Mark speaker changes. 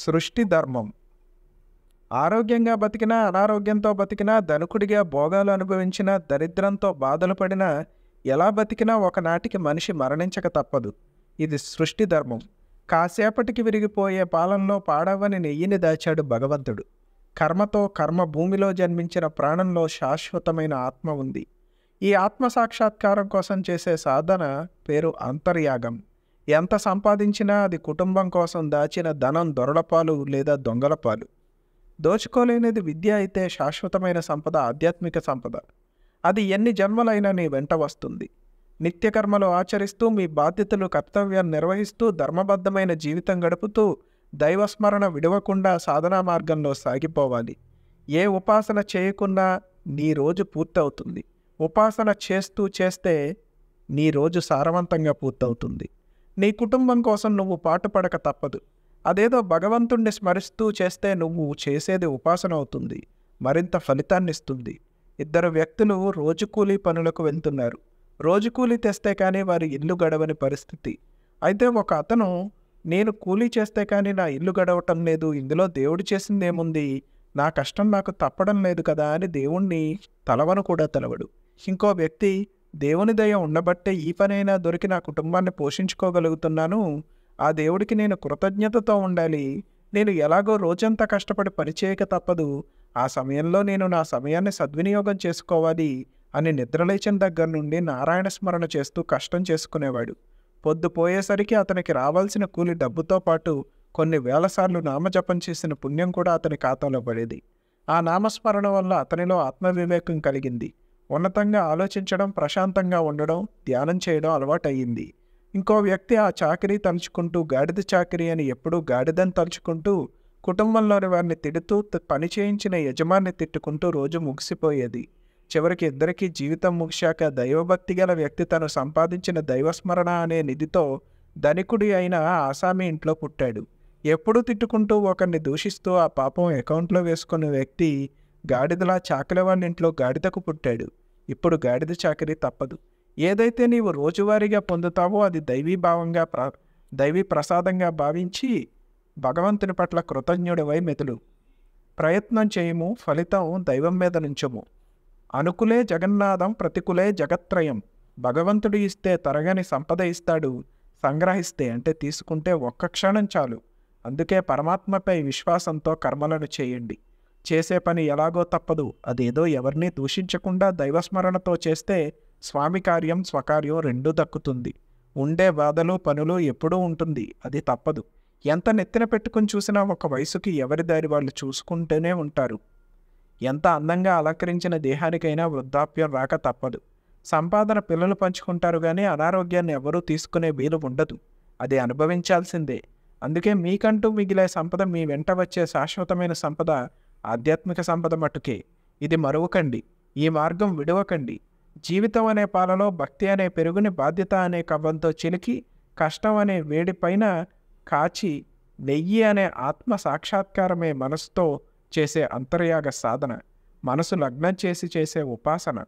Speaker 1: సృష్టి ధర్మం ఆరోగ్యంగా బతికినా అనారోగ్యంతో బతికినా ధనుకుడిగా భోగాలు అనుభవించినా దరిద్రంతో బాధలు పడినా ఎలా బతికినా ఒకనాటికి మనిషి మరణించక తప్పదు ఇది సృష్టి ధర్మం కాసేపటికి విరిగిపోయే పాలనలో పాడవని నెయ్యిని దాచాడు భగవంతుడు కర్మతో కర్మ భూమిలో జన్మించిన ప్రాణంలో శాశ్వతమైన ఆత్మ ఉంది ఈ ఆత్మ సాక్షాత్కారం కోసం చేసే సాధన పేరు అంతర్యాగం ఎంత సంపాదించినా అది కుటుంబం కోసం దాచిన ధనం దొరలపాలు లేదా దొంగలపాలు దోచుకోలేనిది విద్య అయితే శాశ్వతమైన సంపద ఆధ్యాత్మిక సంపద అది ఎన్ని జన్మలైనా నీ వెంట వస్తుంది నిత్యకర్మలు ఆచరిస్తూ మీ బాధ్యతలు కర్తవ్యాన్ని నిర్వహిస్తూ ధర్మబద్ధమైన జీవితం గడుపుతూ దైవస్మరణ విడవకుండా సాధనా మార్గంలో సాగిపోవాలి ఏ ఉపాసన చేయకున్నా నీ రోజు పూర్తవుతుంది ఉపాసన చేస్తూ చేస్తే నీ రోజు సారవంతంగా పూర్తవుతుంది నీ కుటుంబం కోసం నువ్వు పాటుపడక తప్పదు అదేదో భగవంతుణ్ణి స్మరిస్తూ చేస్తే నువ్వు చేసేది ఉపాసన అవుతుంది మరింత ఫలితాన్నిస్తుంది ఇద్దరు వ్యక్తులు రోజు పనులకు వెళ్తున్నారు రోజు తెస్తే కానీ వారి ఇల్లు గడవని పరిస్థితి అయితే ఒక అతను నేను కూలీ చేస్తే కానీ నా ఇల్లు గడవటం లేదు ఇందులో దేవుడు చేసిందేముంది నా కష్టం నాకు తప్పడం లేదు కదా అని దేవుణ్ణి తలవను కూడా తలవడు ఇంకో వ్యక్తి దేవుని దయ ఉండబట్టే ఈ పనైనా దొరికి నా కుటుంబాన్ని పోషించుకోగలుగుతున్నాను ఆ దేవుడికి నేను కృతజ్ఞతతో ఉండాలి నేను ఎలాగో రోజంతా కష్టపడి పనిచేయక తప్పదు ఆ సమయంలో నేను నా సమయాన్ని సద్వినియోగం చేసుకోవాలి అని నిద్రలేచిన దగ్గర నుండి నారాయణ స్మరణ చేస్తూ కష్టం చేసుకునేవాడు పొద్దుపోయేసరికి అతనికి రావాల్సిన కూలి డబ్బుతో పాటు కొన్ని వేలసార్లు నామజపం చేసిన పుణ్యం కూడా అతని ఖాతాలో పడేది ఆ నామస్మరణ వల్ల అతనిలో ఆత్మవివేకం కలిగింది ఉన్నతంగా ఆలోచించడం ప్రశాంతంగా ఉండడం ధ్యానం చేయడం అలవాటయ్యింది ఇంకో వ్యక్తి ఆ చాకరీ తలుచుకుంటూ గాడిద చాకరీ అని ఎప్పుడూ గాడిదని తలుచుకుంటూ కుటుంబంలోని వారిని తిడుతూ పని చేయించిన యజమాన్ని తిట్టుకుంటూ రోజు ముగిసిపోయేది చివరికి ఇద్దరికీ జీవితం ముగిశాక దైవభక్తి గల వ్యక్తి తను సంపాదించిన దైవస్మరణ అనే నిధితో ధనికుడి అయిన ఆసామి ఇంట్లో పుట్టాడు ఎప్పుడూ తిట్టుకుంటూ ఒకరిని దూషిస్తూ ఆ పాపం అకౌంట్లో వేసుకున్న వ్యక్తి గాడిదలా చాకలవాడి ఇంట్లో గాడిదకు పుట్టాడు ఇప్పుడు గాడిద చాకరీ తప్పదు ఏదైతే నీవు రోజువారీగా పొందుతావో అది దైవీభావంగా ప్ర దైవీ ప్రసాదంగా భావించి భగవంతుని పట్ల కృతజ్ఞుడివై మెదులు ప్రయత్నం చేయము ఫలితం దైవం మీద నుంచము అనుకులే జగన్నాథం ప్రతికులే జగత్రయం భగవంతుడు ఇస్తే తరగని సంపద ఇస్తాడు సంగ్రహిస్తే అంటే తీసుకుంటే ఒక్క క్షణం చాలు అందుకే పరమాత్మపై విశ్వాసంతో కర్మలను చేయండి చేసే పని ఎలాగో తప్పదు అదేదో ఎవరిని దూషించకుండా దైవస్మరణతో చేస్తే స్వామి కార్యం స్వకార్యం రెండూ దక్కుతుంది ఉండే బాధలు పనులు ఎప్పుడూ ఉంటుంది అది తప్పదు ఎంత నెత్తిన పెట్టుకుని చూసినా ఒక వయసుకి ఎవరి దారి వాళ్ళు చూసుకుంటూనే ఉంటారు ఎంత అందంగా అలంకరించిన దేహానికైనా వృద్ధాప్యం రాక తప్పదు సంపాదన పిల్లలు పంచుకుంటారు కానీ అనారోగ్యాన్ని ఎవరూ తీసుకునే వీలు ఉండదు అది అనుభవించాల్సిందే అందుకే మీకంటూ మిగిలే సంపద మీ వెంట వచ్చే శాశ్వతమైన సంపద ఆధ్యాత్మిక సంపద మటుకే ఇది మరువకండి ఈ మార్గం విడవకండి జీవితం అనే పాలలో భక్తి అనే పెరుగుని బాధ్యత అనే కవ్వంతో చిలికి కష్టం అనే వేడిపైన కాచి నెయ్యి అనే ఆత్మ సాక్షాత్కారమే మనసుతో చేసే అంతర్యాగ సాధన మనసు లగ్నం చేసి చేసే ఉపాసన